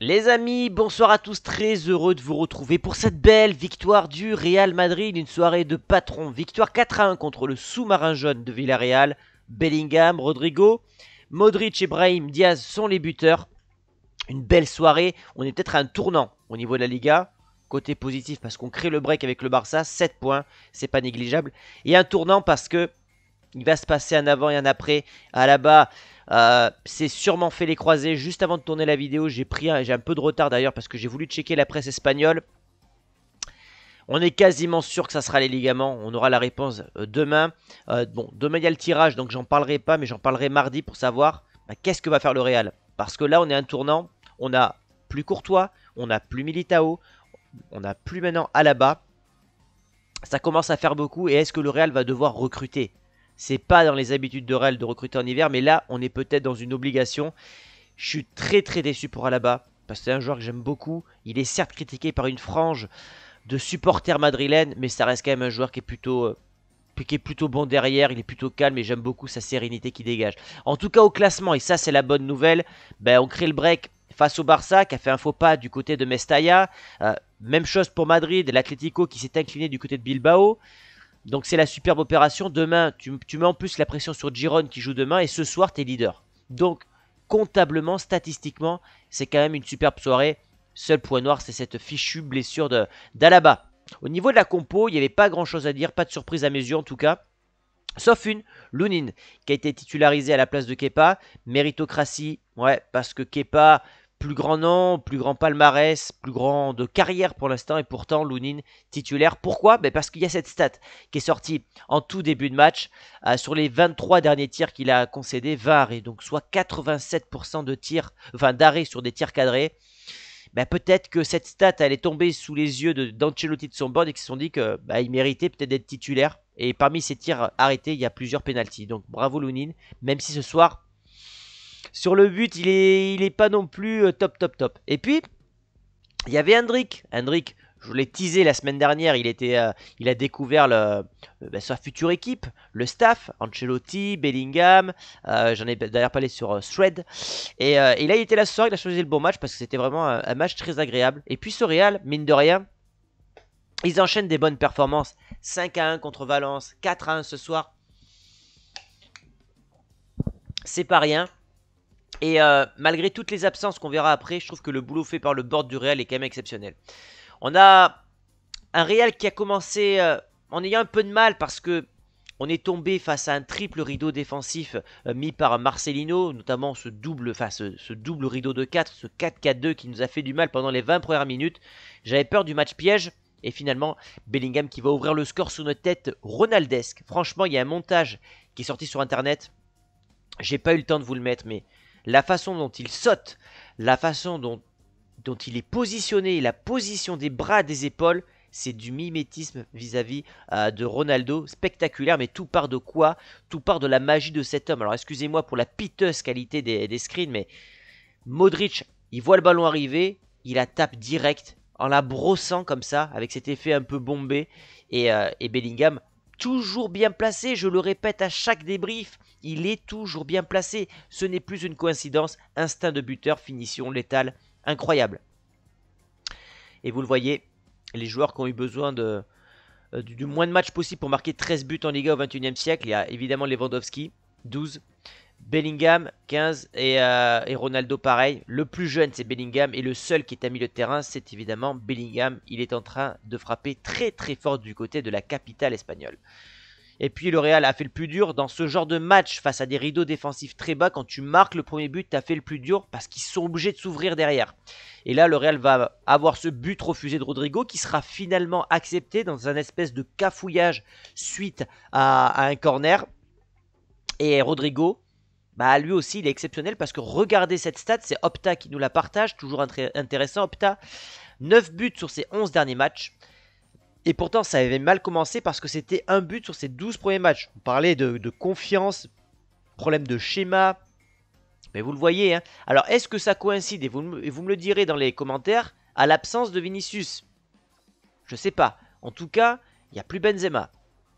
Les amis, bonsoir à tous, très heureux de vous retrouver pour cette belle victoire du Real Madrid, une soirée de patron, victoire 4 à 1 contre le sous-marin jaune de Villarreal, Bellingham, Rodrigo, Modric et Diaz sont les buteurs, une belle soirée, on est peut-être à un tournant au niveau de la Liga, côté positif parce qu'on crée le break avec le Barça, 7 points, c'est pas négligeable, et un tournant parce que il va se passer un avant et un après, à la bas euh, c'est sûrement fait les croisés. Juste avant de tourner la vidéo, j'ai pris un, j'ai un peu de retard d'ailleurs parce que j'ai voulu checker la presse espagnole. On est quasiment sûr que ça sera les ligaments. On aura la réponse euh, demain. Euh, bon, demain il y a le tirage, donc j'en parlerai pas, mais j'en parlerai mardi pour savoir bah, qu'est-ce que va faire le Real. Parce que là, on est un tournant. On a plus Courtois, on a plus Militao, on a plus maintenant Alaba. Ça commence à faire beaucoup. Et est-ce que le Real va devoir recruter c'est pas dans les habitudes de Real de recruter en hiver, mais là, on est peut-être dans une obligation. Je suis très très déçu pour Alaba, parce que c'est un joueur que j'aime beaucoup. Il est certes critiqué par une frange de supporters madrilènes, mais ça reste quand même un joueur qui est plutôt euh, qui plutôt bon derrière, il est plutôt calme et j'aime beaucoup sa sérénité qui dégage. En tout cas au classement, et ça c'est la bonne nouvelle, ben, on crée le break face au Barça qui a fait un faux pas du côté de Mestalla. Euh, même chose pour Madrid, l'Atlético qui s'est incliné du côté de Bilbao. Donc c'est la superbe opération. Demain, tu, mets en plus la pression sur Giron qui joue demain et ce soir, tu es leader. Donc comptablement, statistiquement, c'est quand même une superbe soirée. Seul point noir, c'est cette fichue blessure d'Alaba. Au niveau de la compo, il n'y avait pas grand-chose à dire, pas de surprise à mes yeux en tout cas. Sauf une, Lunin, qui a été titularisée à la place de Kepa. Méritocratie, ouais, parce que Kepa, plus grand nom, plus grand palmarès, plus grand de carrière pour l'instant, et pourtant Lounine titulaire. Pourquoi ben Parce qu'il y a cette stat qui est sortie en tout début de match. Euh, sur les 23 derniers tirs qu'il a concédés, 20 arrêts, donc soit 87% de tirs, d'arrêts sur des tirs cadrés. Ben peut-être que cette stat allait est tombée sous les yeux d'Ancelotti de, son board et qui se sont dit que ben, méritait peut-être d'être titulaire. Et parmi ces tirs arrêtés, il y a plusieurs pénalties. Donc bravo Lounine, même si ce soir sur le but, il est, pas non plus euh, top, top, top. Et puis, il y avait Hendrick. Hendrick, je l'ai teasé la semaine dernière, il, était, euh, il a découvert euh, bah, sa future équipe, le staff, Ancelotti, Bellingham, j'en ai d'ailleurs parlé sur Thread. Et, là, il était là ce soir, il a choisi le bon match parce que c'était vraiment un, match très agréable. Et puis ce Real, mine de rien, ils enchaînent des bonnes performances. 5 à 1 contre Valence, 4 à 1 ce soir. C'est pas rien. Et euh, malgré toutes les absences qu'on verra après, je trouve que le boulot fait par le board du Real est quand même exceptionnel. On a un Real qui a commencé euh, en ayant un peu de mal parce que on est tombé face à un triple rideau défensif euh, mis par Marcelino, notamment ce double, ce, double rideau de 4, ce 4-4-2 qui nous a fait du mal pendant les 20 premières minutes. J'avais peur du match piège. Et finalement, Bellingham qui va ouvrir le score sous notre tête ronaldesque. Franchement, il y a un montage qui est sorti sur internet. J'ai pas eu le temps de vous le mettre, mais la façon dont il saute, la façon dont, il est positionné, la position des bras, des épaules, c'est du mimétisme vis-à-vis euh, de Ronaldo, spectaculaire, mais tout part de quoi Tout part de la magie de cet homme. Alors excusez-moi pour la piteuse qualité des, screens, mais Modric, il voit le ballon arriver, il la tape direct en la brossant comme ça, avec cet effet un peu bombé, et euh, Bellingham toujours bien placé, je le répète à chaque débrief, il est toujours bien placé. Ce n'est plus une coïncidence, instinct de buteur, finition létale, incroyable. Et vous le voyez, les joueurs qui ont eu besoin de, euh, du, moins de matchs possible pour marquer 13 buts en Liga au 21 siècle, il y a évidemment Lewandowski, 12, Bellingham 15 euh, et, Ronaldo pareil. Le plus jeune c'est Bellingham et le seul qui est à le terrain c'est évidemment Bellingham. Il est en train de frapper très très fort du côté de la capitale espagnole. Et puis le Real a fait le plus dur dans ce genre de match face à des rideaux défensifs très bas. Quand tu marques le premier but, tu as fait le plus dur parce qu'ils sont obligés de s'ouvrir derrière. Et là, le Real va avoir ce but refusé de Rodrigo qui sera finalement accepté dans un espèce de cafouillage suite à un corner. Et Rodrigo, bah lui aussi il est exceptionnel parce que regardez cette stat, c'est Opta qui nous la partage, toujours intéressant Opta. 9 buts sur ses 11 derniers matchs. Et pourtant ça avait mal commencé parce que c'était un but sur ses 12 premiers matchs. On parlait de, confiance, problème de schéma. Mais vous le voyez. Hein. Alors est-ce que ça coïncide et vous, vous me le direz dans les commentaires à l'absence de Vinicius Je sais pas. En tout cas, il n'y a plus Benzema.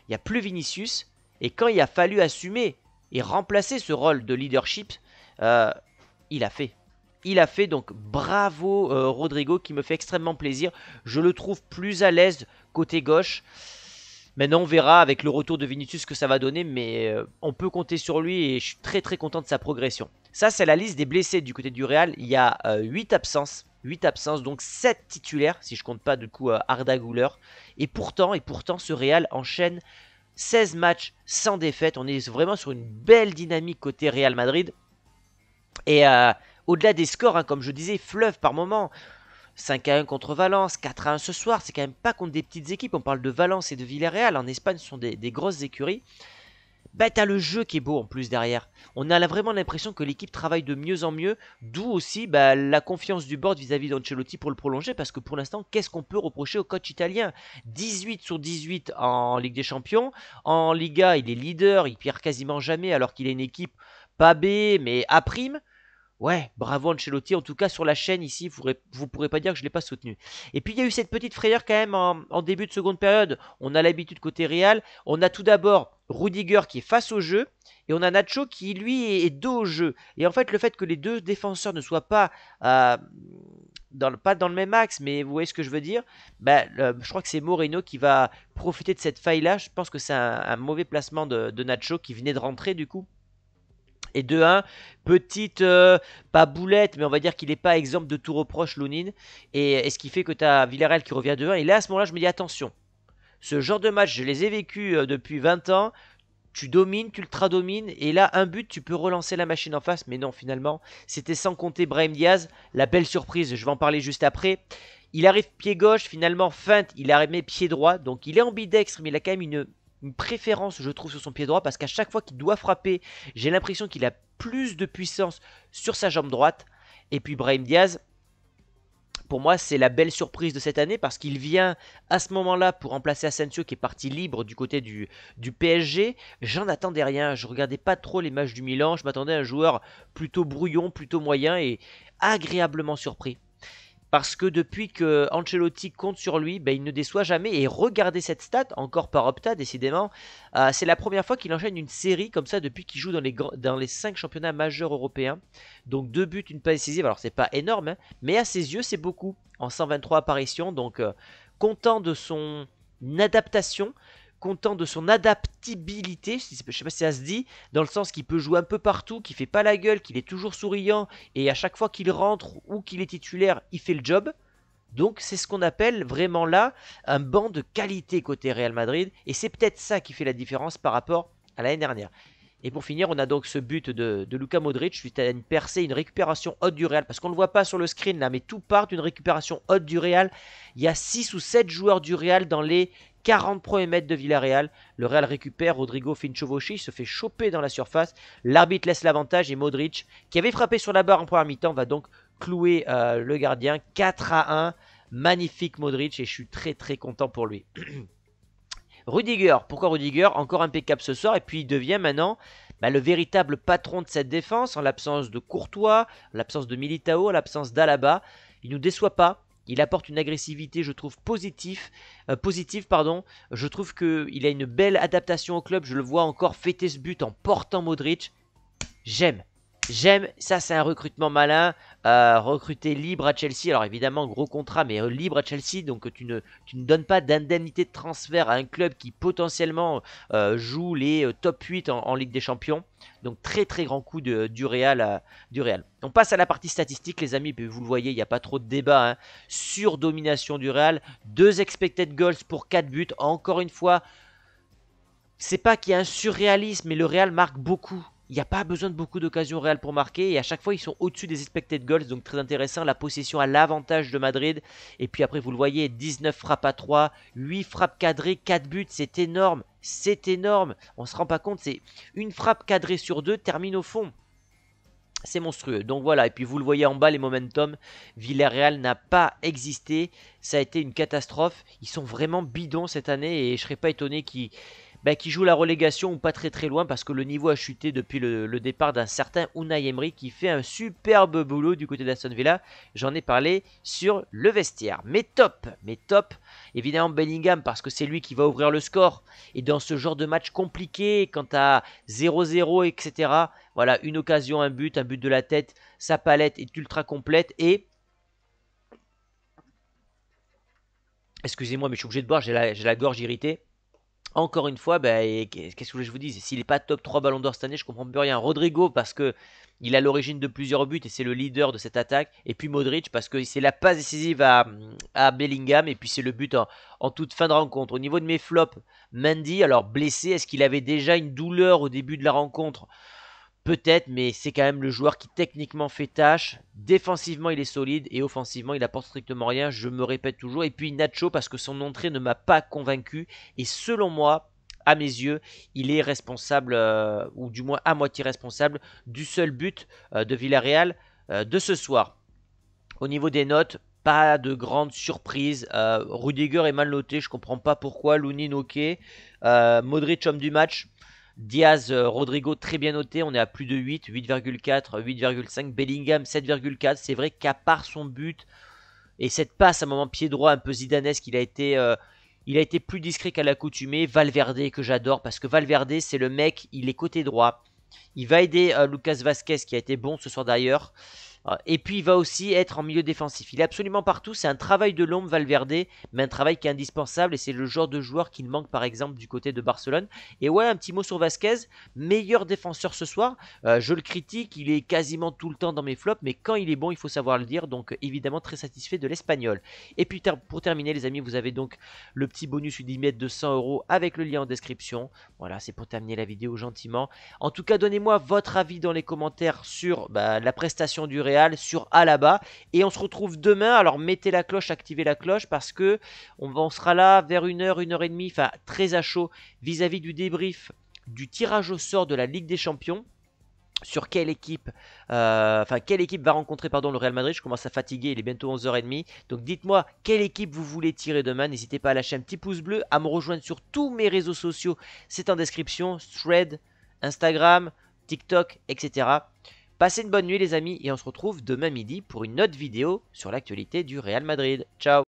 Il n'y a plus Vinicius. Et quand il a fallu assumer et remplacer ce rôle de leadership, euh, il a fait. Il a fait donc bravo euh, Rodrigo qui me fait extrêmement plaisir. Je le trouve plus à l'aise côté gauche. Maintenant on verra avec le retour de Vinicius ce que ça va donner, mais euh, on peut compter sur lui et je suis très très content de sa progression. Ça c'est la liste des blessés du côté du Real. Il y a 8 absences. 8 absences, donc 7 titulaires, si je compte pas du coup Arda Güler. Et pourtant, et pourtant, ce Real enchaîne 16 matchs sans défaite. On est vraiment sur une belle dynamique côté Real Madrid. Et euh, au-delà des scores, hein, comme je disais, fleuve par moment. 5 à 1 contre Valence, 4 à 1 ce soir, c'est quand même pas contre des petites équipes. On parle de Valence et de Villarreal. En Espagne, ce sont des grosses écuries. Bah t'as le jeu qui est beau en plus derrière. On a vraiment l'impression que l'équipe travaille de mieux en mieux, d'où aussi bah, la confiance du board vis-à-vis d'Ancelotti pour le prolonger, parce que pour l'instant, qu'est-ce qu'on peut reprocher au coach italien 18 sur 18 en Ligue des Champions, en Liga il est leader, il perd quasiment jamais alors qu'il est une équipe pas B mais A prime. Ouais, bravo Ancelotti. En tout cas, sur la chaîne ici, vous ne pourrez pas dire que je ne l'ai pas soutenu. Et puis, il y a eu cette petite frayeur quand même en, en début de seconde période. On a l'habitude côté Real. On a tout d'abord Rudiger qui est face au jeu et on a Nacho qui lui est dos au jeu. Et en fait, le fait que les deux défenseurs ne soient pas euh, dans le, pas dans le même axe, mais vous voyez ce que je veux dire, ben, je crois que c'est Moreno qui va profiter de cette faille-là. Je pense que c'est un, mauvais placement de, Nacho qui venait de rentrer du coup. Et de 1, petite, euh, pas boulette, mais on va dire qu'il n'est pas exemple de tout reproche, Lounine. Et, ce qui fait que tu as Villarreal qui revient de 1. Et là, à ce moment-là, je me dis attention, ce genre de match, je les ai vécus euh, depuis 20 ans. Tu domines, tu ultra-domines, et là, un but, tu peux relancer la machine en face. Mais non, finalement, c'était sans compter Brahim Diaz. La belle surprise, je vais en parler juste après. Il arrive pied gauche, finalement, feinte, il arrive pied droit. Donc, il est ambidextre, mais il a quand même une une préférence, je trouve, sur son pied droit parce qu'à chaque fois qu'il doit frapper, j'ai l'impression qu'il a plus de puissance sur sa jambe droite. Et puis Brahim Diaz, pour moi, c'est la belle surprise de cette année parce qu'il vient à ce moment-là pour remplacer Asensio qui est parti libre du côté du, du PSG. J'en attendais rien, je regardais pas trop les matchs du Milan, je m'attendais à un joueur plutôt brouillon, plutôt moyen et agréablement surpris parce que depuis que Ancelotti compte sur lui, ben, il ne déçoit jamais. Et regardez cette stat, encore par Opta décidément, euh, c'est la première fois qu'il enchaîne une série comme ça depuis qu'il joue dans les, dans 5 championnats majeurs européens. Donc deux buts, une passe décisive, alors c'est pas énorme, hein. mais à ses yeux c'est beaucoup en 123 apparitions, donc euh, content de son adaptation content de son adaptabilité, je sais pas si ça se dit, dans le sens qu'il peut jouer un peu partout, qu'il fait pas la gueule, qu'il est toujours souriant, et à chaque fois qu'il rentre ou qu'il est titulaire, il fait le job. Donc c'est ce qu'on appelle vraiment là un banc de qualité côté Real Madrid, et c'est peut-être ça qui fait la différence par rapport à l'année dernière. Et pour finir, on a donc ce but de, de Luka Modric suite à une percée, une récupération haute du Real. Parce qu'on ne le voit pas sur le screen là, mais tout part d'une récupération haute du Real. Il y a 6 ou 7 joueurs du Real dans les 40 premiers mètres de Villarreal. Le Real récupère, Rodrigo fait il se fait choper dans la surface. L'arbitre laisse l'avantage et Modric, qui avait frappé sur la barre en première mi-temps, va donc clouer euh, le gardien. 4 à 1. Magnifique Modric et je suis très très content pour lui. Rudiger, pourquoi Rudiger Encore impeccable ce soir, et puis il devient maintenant bah, le véritable patron de cette défense, en l'absence de Courtois, en l'absence de Militao, en l'absence d'Alaba. Il ne nous déçoit pas, il apporte une agressivité, je trouve, euh, positive. pardon. Je trouve qu'il a une belle adaptation au club. Je le vois encore fêter ce but en portant Modric. J'aime. J'aime, ça c'est un recrutement malin, euh, recruter libre à Chelsea, alors évidemment gros contrat mais euh, libre à Chelsea, donc euh, tu ne, tu ne donnes pas d'indemnité de transfert à un club qui potentiellement joue les top 8 en, Ligue des Champions, donc très très grand coup du, Real du Real. On passe à la partie statistique les amis, vous le voyez il n'y a pas trop de débat, hein. sur domination du Real, 2 expected goals pour 4 buts, encore une fois... C'est pas qu'il y a un surréalisme, mais le Real marque beaucoup il n'y a pas besoin de beaucoup d'occasions réelles pour marquer et à chaque fois ils sont au-dessus des expected goals donc très intéressant la possession à l'avantage de Madrid et puis après vous le voyez 19 frappes à 3 8 frappes cadrées 4 buts c'est énorme c'est énorme on se rend pas compte c'est une frappe cadrée sur deux termine au fond c'est monstrueux. Donc voilà, et puis vous le voyez en bas, les momentum, Villarreal n'a pas existé, ça a été une catastrophe, ils sont vraiment bidons cette année et je serais pas étonné qu'ils bah, qui joue la relégation ou pas très très loin parce que le niveau a chuté depuis le, départ d'un certain Unai Emery qui fait un superbe boulot du côté d'Aston Villa. J'en ai parlé sur le vestiaire. Mais top, mais top. Évidemment Bellingham parce que c'est lui qui va ouvrir le score. Et dans ce genre de match compliqué, quant à 0-0, etc. Voilà, une occasion, un but, un but de la tête. Sa palette est ultra complète et Excusez-moi, mais je suis obligé de boire, j'ai la, gorge irritée encore une fois, bah, qu'est-ce que je vous dis S'il n'est pas top 3 ballon d'or cette année, je comprends plus rien. Rodrigo, parce que il a l'origine de plusieurs buts et c'est le leader de cette attaque. Et puis Modric, parce que c'est la passe décisive à, à Bellingham et puis c'est le but en, toute fin de rencontre. Au niveau de mes flops, Mandy, alors blessé, est-ce qu'il avait déjà une douleur au début de la rencontre Peut-être, mais c'est quand même le joueur qui techniquement fait tâche. Défensivement, il est solide et offensivement, il n'apporte strictement rien. Je me répète toujours. Et puis Nacho, parce que son entrée ne m'a pas convaincu. Et selon moi, à mes yeux, il est responsable, euh, ou du moins à moitié responsable, du seul but euh, de Villarreal euh, de ce soir. Au niveau des notes, pas de grande surprise. Rudiger est mal noté, je comprends pas pourquoi. Lounine, ok. Modric, homme du match. Diaz, euh, Rodrigo très bien noté, on est à plus de 8, 8,4, 8,5. Bellingham 7,4. C'est vrai qu'à part son but et cette passe à un moment pied droit un peu zidanesque, il a été, euh, il a été plus discret qu'à l'accoutumée. Valverde que j'adore parce que Valverde c'est le mec, il est côté droit. Il va aider euh, Lucas Vasquez qui a été bon ce soir d'ailleurs. Euh, et puis il va aussi être en milieu défensif. Il est absolument partout, c'est un travail de l'ombre Valverde, mais un travail qui est indispensable et c'est le genre de joueur qu'il manque par exemple du côté de Barcelone. Et ouais, un petit mot sur Vasquez, meilleur défenseur ce soir. Euh, je le critique, il est quasiment tout le temps dans mes flops, mais quand il est bon, il faut savoir le dire. Donc évidemment très satisfait de l'espagnol. Et puis pour terminer les amis, vous avez donc le petit bonus mètres de 100 euros avec le lien en description. Voilà, c'est pour terminer la vidéo gentiment. En tout cas, donnez-moi votre avis dans les commentaires sur bah, la prestation du Real sur Alaba. Et on se retrouve demain. Alors mettez la cloche, activez la cloche parce que on, sera là vers 1h, 1h30, enfin très à chaud vis-à-vis du débrief du tirage au sort de la Ligue des Champions sur quelle équipe, euh, enfin quelle équipe va rencontrer pardon le Real Madrid. Je commence à fatiguer, il est bientôt 11h30. Donc dites-moi quelle équipe vous voulez tirer demain. N'hésitez pas à lâcher un petit pouce bleu, à me rejoindre sur tous mes réseaux sociaux. C'est en description, Thread, Instagram, TikTok, etc. Passez une bonne nuit les amis et on se retrouve demain midi pour une autre vidéo sur l'actualité du Real Madrid. Ciao